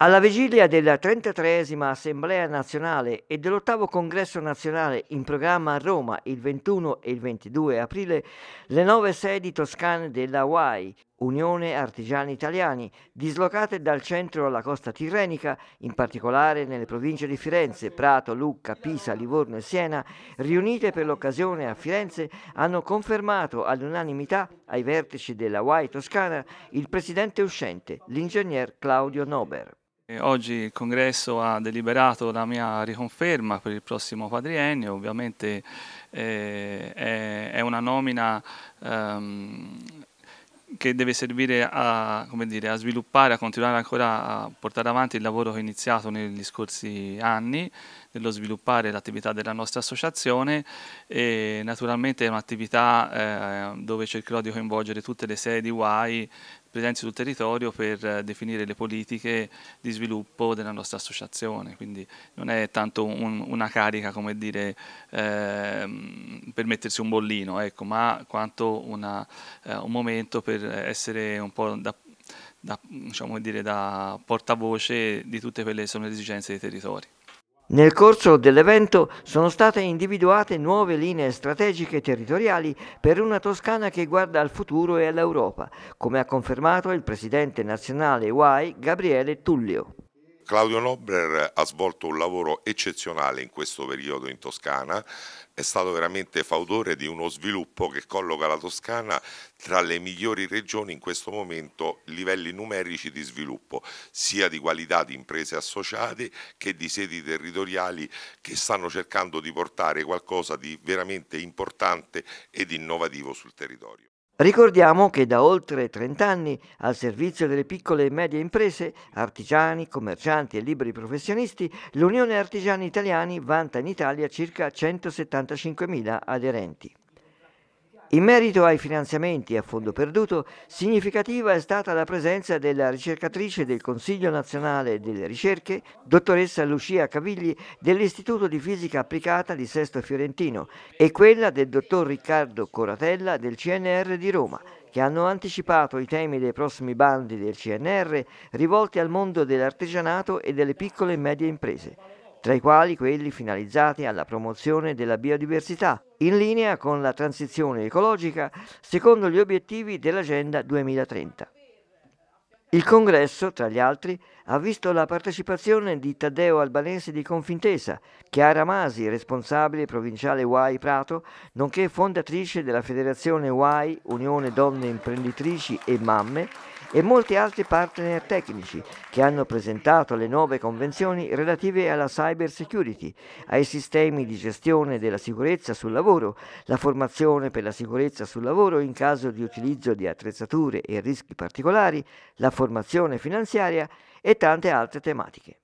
Alla vigilia della 33esima Assemblea nazionale e dell'ottavo congresso nazionale in programma a Roma il 21 e il 22 aprile, le nove sedi toscane della UAI Unione Artigiani Italiani, dislocate dal centro alla costa tirrenica, in particolare nelle province di Firenze, Prato, Lucca, Pisa, Livorno e Siena, riunite per l'occasione a Firenze, hanno confermato all'unanimità ai vertici della UAI Toscana il presidente uscente, l'ingegner Claudio Nober. Oggi il congresso ha deliberato la mia riconferma per il prossimo quadriennio, ovviamente eh, è, è, una nomina ehm, che deve servire a, dire, a, sviluppare, a continuare ancora a portare avanti il lavoro che ho iniziato negli scorsi anni, nello sviluppare l'attività della nostra associazione e naturalmente è un'attività eh, dove cercherò di coinvolgere tutte le sedi UAI presenti sul territorio per eh, definire le politiche di sviluppo della nostra associazione, quindi non è tanto un, una carica come dire ehm, per mettersi un bollino, ecco, ma quanto una, eh, un momento per essere un po' da, da, diciamo dire, da portavoce di tutte quelle che sono le esigenze dei territori. Nel corso dell'evento sono state individuate nuove linee strategiche territoriali per una Toscana che guarda al futuro e all'Europa, come ha confermato il presidente nazionale UAI Gabriele Tullio. Claudio Nobler ha svolto un lavoro eccezionale in questo periodo in Toscana, è stato veramente fautore di uno sviluppo che colloca la Toscana tra le migliori regioni in questo momento livelli numerici di sviluppo, sia di qualità di imprese associate che di sedi territoriali che stanno cercando di portare qualcosa di veramente importante ed innovativo sul territorio. Ricordiamo che da oltre 30 anni al servizio delle piccole e medie imprese, artigiani, commercianti e liberi professionisti, l'Unione Artigiani Italiani vanta in Italia circa 175.000 aderenti. In merito ai finanziamenti a fondo perduto, significativa è stata la presenza della ricercatrice del Consiglio nazionale delle ricerche, dottoressa Lucia Cavigli dell'Istituto di Fisica Applicata di Sesto Fiorentino e quella del dottor Riccardo Coratella del CNR di Roma, che hanno anticipato i temi dei prossimi bandi del CNR rivolti al mondo dell'artigianato e delle piccole e medie imprese tra i quali quelli finalizzati alla promozione della biodiversità, in linea con la transizione ecologica secondo gli obiettivi dell'Agenda 2030. Il congresso, tra gli altri, ha visto la partecipazione di Taddeo Albanese di Confintesa, Chiara Masi, responsabile provinciale UAI Prato, nonché fondatrice della federazione UAI Unione Donne Imprenditrici e Mamme, e molti altri partner tecnici che hanno presentato le nuove convenzioni relative alla cyber security, ai sistemi di gestione della sicurezza sul lavoro, la formazione per la sicurezza sul lavoro in caso di utilizzo di attrezzature e rischi particolari, la formazione finanziaria e tante altre tematiche.